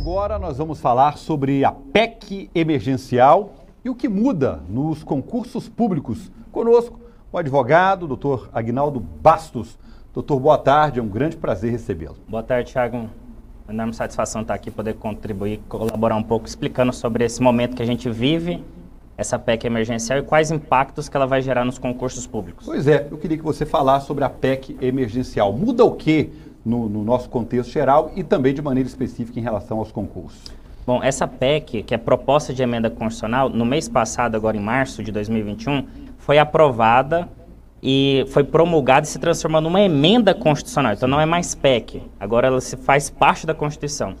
agora nós vamos falar sobre a PEC emergencial e o que muda nos concursos públicos. Conosco, o advogado, doutor Agnaldo Bastos. Doutor, boa tarde, é um grande prazer recebê-lo. Boa tarde, Thiago. É uma enorme satisfação estar aqui, poder contribuir, colaborar um pouco, explicando sobre esse momento que a gente vive, essa PEC emergencial e quais impactos que ela vai gerar nos concursos públicos. Pois é, eu queria que você falasse sobre a PEC emergencial. Muda o quê? no, no nosso contexto geral e também de maneira específica em relação aos concursos? Bom, essa PEC, que é proposta de emenda constitucional, no mês passado, agora em março de 2021, foi aprovada e foi promulgada e se transformou numa emenda constitucional. Então não é mais PEC, agora ela se faz parte da Constituição.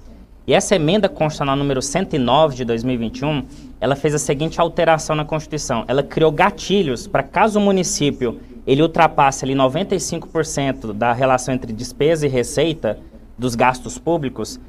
E essa emenda constitucional número 109 de 2021, ela fez a seguinte alteração na Constituição. Ela criou gatilhos para caso o município ele ultrapassa ali 95% da relação entre despesa e receita dos gastos públicos,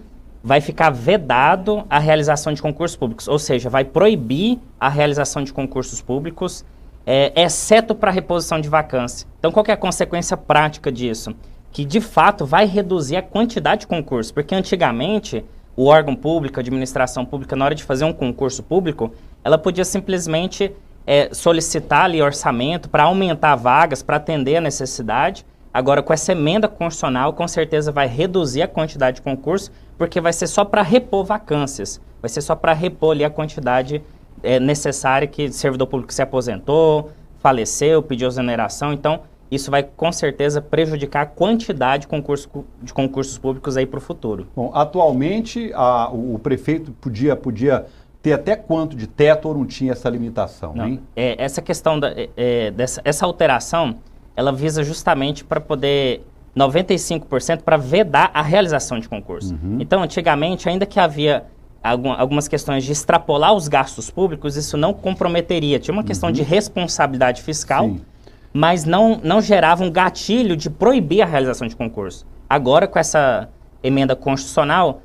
vai ficar vedado a realização de concursos públicos, ou seja, vai proibir a realização de concursos públicos, é, exceto para reposição de vacância. Então, qual é a consequência prática disso? Que de fato vai reduzir a quantidade de concursos, porque antigamente o órgão público, a administração pública, na hora de fazer um concurso público, ela podia simplesmente é, solicitar ali orçamento para aumentar vagas, para atender a necessidade. Agora, com essa emenda constitucional, com certeza vai reduzir a quantidade de concurso, porque vai ser só para repor vacâncias, vai ser só para repor ali a quantidade é, necessária que servidor público se aposentou, faleceu, pediu exoneração. Então, isso vai com certeza prejudicar a quantidade de, concurso, de concursos públicos aí para o futuro. Bom, atualmente a, o prefeito podia, podia ter até quanto de teto ou não tinha essa limitação? Não, é, essa questão, da, é, é, dessa essa alteração, ela visa justamente para poder 95% para vedar a realização de concurso. Uhum. Então, antigamente, ainda que havia algumas questões de extrapolar os gastos públicos, isso não comprometeria. Tinha uma questão uhum. de responsabilidade fiscal, Sim. mas não, não gerava um gatilho de proibir a realização de concurso. Agora, com essa emenda constitucional,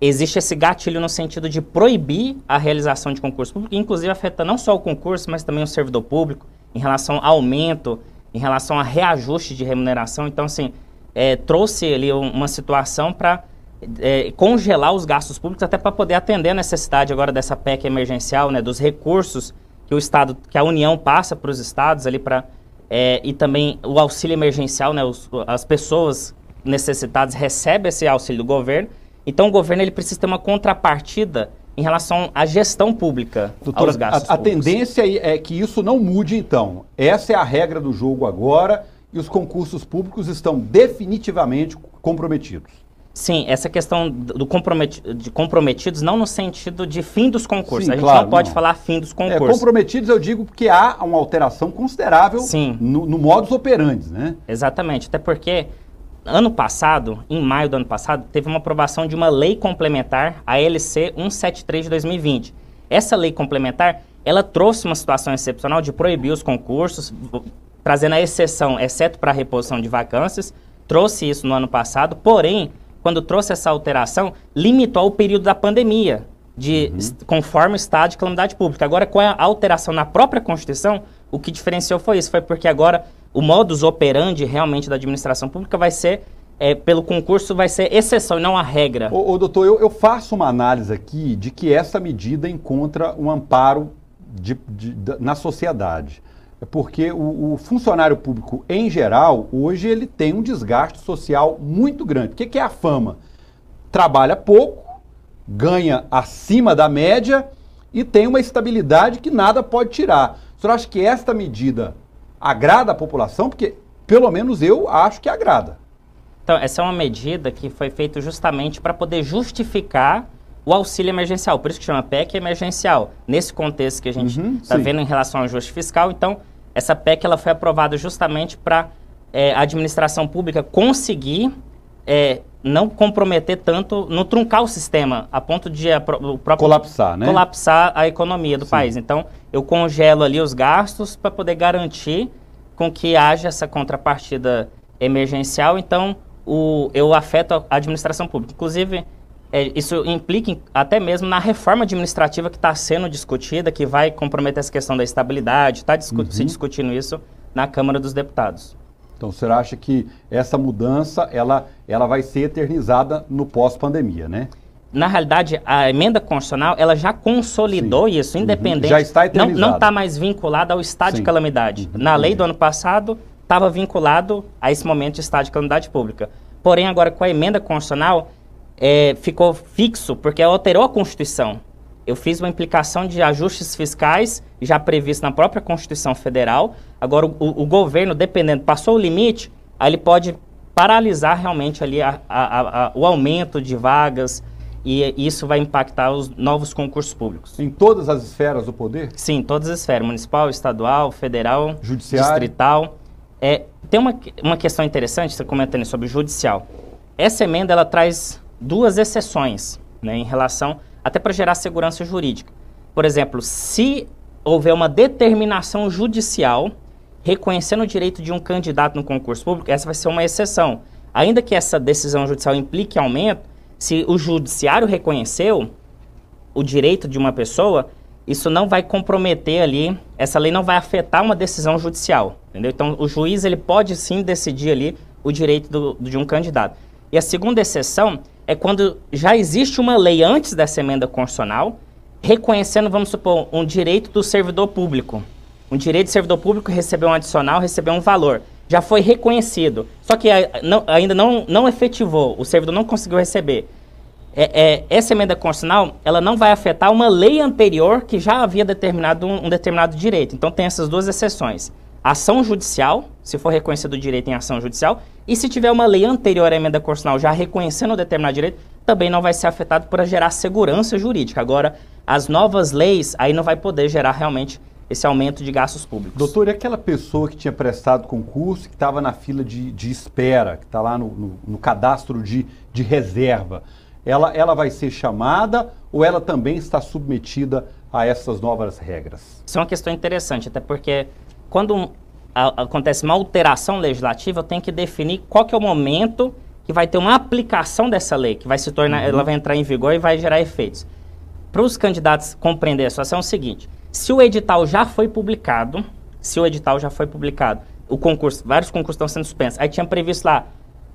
existe esse gatilho no sentido de proibir a realização de concurso público, inclusive afeta não só o concurso, mas também o servidor público, em relação ao aumento, em relação a reajuste de remuneração. Então, assim, é, trouxe ali uma situação para é, congelar os gastos públicos até para poder atender a necessidade agora dessa PEC emergencial, né, dos recursos que o Estado, que a União passa para os Estados ali para é, e também o auxílio emergencial, né, os, as pessoas necessitadas recebem esse auxílio do governo então o governo ele precisa ter uma contrapartida em relação à gestão pública Doutora, aos gastos a, a tendência é que isso não mude então. Essa é a regra do jogo agora e os concursos públicos estão definitivamente comprometidos. Sim, essa questão do compromet... de comprometidos não no sentido de fim dos concursos. Sim, a gente claro, não pode não. falar fim dos é, concursos. É, comprometidos eu digo porque há uma alteração considerável Sim. No, no modus operandi, né? Exatamente, até porque ano passado, em maio do ano passado, teve uma aprovação de uma lei complementar, a LC 173 de 2020. Essa lei complementar, ela trouxe uma situação excepcional de proibir os concursos, trazendo a exceção, exceto para a reposição de vacâncias. Trouxe isso no ano passado, porém, quando trouxe essa alteração, limitou o período da pandemia, de uhum. conforme o estado de calamidade pública. Agora, com a alteração na própria Constituição, o que diferenciou foi isso, foi porque agora o modus operandi realmente da administração pública vai ser é, pelo concurso vai ser exceção e não a regra. Ô, ô doutor, eu, eu, faço uma análise aqui de que essa medida encontra um amparo de, de, de, na sociedade. É porque o, o, funcionário público, em geral, hoje ele tem um desgaste social muito grande. O que, que é a fama? Trabalha pouco, ganha acima da média e tem uma estabilidade que nada pode tirar. O senhor acha que esta medida agrada a população, porque pelo menos eu acho que agrada. Então, essa é uma medida que foi feita justamente para poder justificar o auxílio emergencial. Por isso que chama PEC emergencial. Nesse contexto que a gente está uhum, tá vendo em relação ao ajuste fiscal, então, essa PEC ela foi aprovada justamente para é, a administração pública conseguir é, não comprometer tanto, não truncar o sistema a ponto de a, o próprio colapsar, né? colapsar a economia do Sim. país. Então, eu congelo ali os gastos para poder garantir com que haja essa contrapartida emergencial. Então, o, eu afeto a administração pública. Inclusive, é, isso implica em, até mesmo na reforma administrativa que está sendo discutida, que vai comprometer essa questão da estabilidade, está discu uhum. se discutindo isso na Câmara dos Deputados. Então, você acha que essa mudança ela, ela vai ser eternizada no pós-pandemia, né? na realidade, a emenda constitucional ela já consolidou Sim. isso, uhum. independente. Uhum. Já está eternizado. Não está mais vinculada ao estado Sim. de calamidade. Uhum. Na lei do ano passado, estava vinculado a esse momento de estado de calamidade pública. Porém, agora com a emenda constitucional, é, ficou fixo, porque alterou a Constituição eu fiz uma implicação de ajustes fiscais já previsto na própria Constituição Federal. Agora, o, o governo, dependendo, passou o limite, aí ele pode paralisar realmente ali a, a, a, o aumento de vagas e isso vai impactar os novos concursos públicos. Em todas as esferas do poder? Sim, todas as esferas, municipal, estadual, federal, judicial, distrital. É, tem uma, uma questão interessante, você comentando sobre o judicial. Essa emenda, ela traz duas exceções né, em relação até para gerar segurança jurídica. Por exemplo, se houver uma determinação judicial reconhecendo o direito de um candidato no concurso público, essa vai ser uma exceção. Ainda que essa decisão judicial implique aumento, se o judiciário reconheceu o direito de uma pessoa, isso não vai comprometer ali, essa lei não vai afetar uma decisão judicial, entendeu? Então, o juiz ele pode sim decidir ali o direito do, de um candidato. E a segunda exceção é quando já existe uma lei antes dessa emenda constitucional, reconhecendo, vamos supor, um direito do servidor público. Um direito do servidor público receber um adicional, receber um valor. Já foi reconhecido, só que ainda não, não efetivou, o servidor não conseguiu receber. É, é, essa emenda constitucional ela não vai afetar uma lei anterior que já havia determinado um, um determinado direito. Então tem essas duas exceções: ação judicial se for reconhecido o direito em ação judicial, e se tiver uma lei anterior à emenda constitucional já reconhecendo determinado direito, também não vai ser afetado para gerar segurança jurídica. Agora, as novas leis aí não vai poder gerar realmente esse aumento de gastos públicos. Doutor, e aquela pessoa que tinha prestado concurso, que estava na fila de, de espera, que está lá no, no, no, cadastro de, de reserva, ela, ela vai ser chamada ou ela também está submetida a essas novas regras? Isso é uma questão interessante, até porque quando a, acontece uma alteração legislativa, eu tenho que definir qual que é o momento que vai ter uma aplicação dessa lei, que vai se tornar, uhum. ela vai entrar em vigor e vai gerar efeitos. Para os candidatos compreender a situação é o seguinte: se o edital já foi publicado, se o edital já foi publicado, o concurso, vários concursos estão sendo suspensos. Aí tinha previsto lá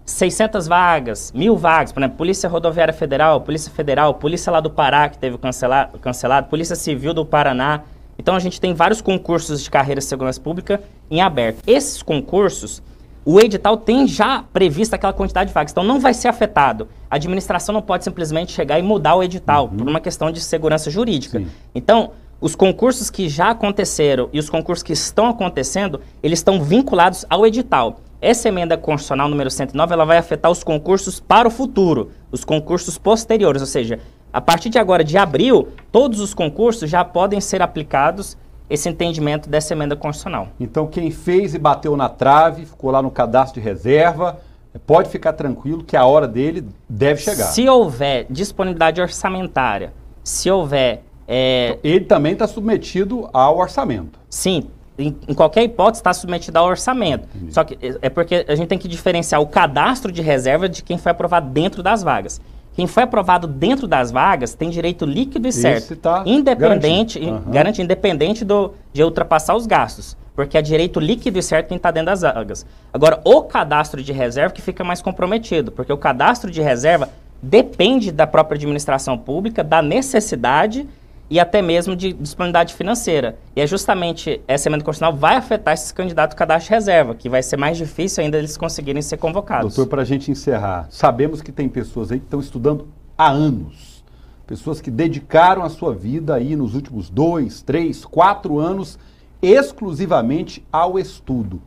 600 vagas, mil vagas, por exemplo, Polícia Rodoviária Federal, Polícia Federal, Polícia lá do Pará que teve cancelado, cancelado Polícia Civil do Paraná. Então a gente tem vários concursos de carreira de segurança pública em aberto. Esses concursos, o edital tem já prevista aquela quantidade de vagas, então não vai ser afetado. A administração não pode simplesmente chegar e mudar o edital uhum. por uma questão de segurança jurídica. Sim. Então, os concursos que já aconteceram e os concursos que estão acontecendo, eles estão vinculados ao edital. Essa emenda constitucional número 109, ela vai afetar os concursos para o futuro, os concursos posteriores, ou seja, a partir de agora, de abril, todos os concursos já podem ser aplicados esse entendimento dessa emenda constitucional. Então, quem fez e bateu na trave, ficou lá no cadastro de reserva, pode ficar tranquilo que a hora dele deve chegar. Se houver disponibilidade orçamentária, se houver. É... Então, ele também está submetido ao orçamento. Sim, em, em qualquer hipótese está submetido ao orçamento. Entendi. Só que é, é porque a gente tem que diferenciar o cadastro de reserva de quem foi aprovado dentro das vagas. Quem foi aprovado dentro das vagas tem direito líquido e certo, tá independente, Uhum. garante independente do, de ultrapassar os gastos, porque é direito líquido e certo quem está dentro das vagas. Agora, o cadastro de reserva que fica mais comprometido, porque o cadastro de reserva depende da própria administração pública, da necessidade e até mesmo de disponibilidade financeira. E é justamente essa emenda constitucional vai afetar esses candidatos cadastro reserva, que vai ser mais difícil ainda eles conseguirem ser convocados. Doutor, para a gente encerrar, sabemos que tem pessoas aí que estão estudando há anos, pessoas que dedicaram a sua vida aí nos últimos dois, três, quatro anos exclusivamente ao estudo.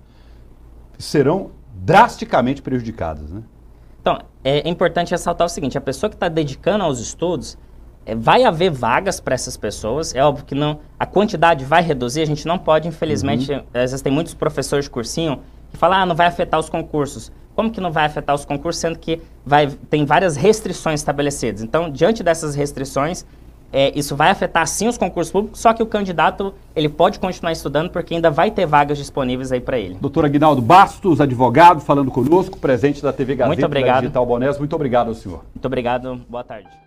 Serão drasticamente prejudicadas, né? Então, é importante ressaltar o seguinte: a pessoa que está dedicando aos estudos, é, vai haver vagas para essas pessoas. É óbvio que não, a quantidade vai reduzir. A gente não pode, infelizmente, uhum. existem muitos professores de cursinho que falam, ah, não vai afetar os concursos. Como que não vai afetar os concursos, sendo que vai, tem várias restrições estabelecidas? Então, diante dessas restrições, é, isso vai afetar sim os concursos públicos, só que o candidato ele pode continuar estudando porque ainda vai ter vagas disponíveis aí para ele. Doutor Aguinaldo Bastos, advogado, falando conosco, presente da TV Gazeta Muito obrigado. Digital Bonés. Muito obrigado senhor. Muito obrigado, boa tarde.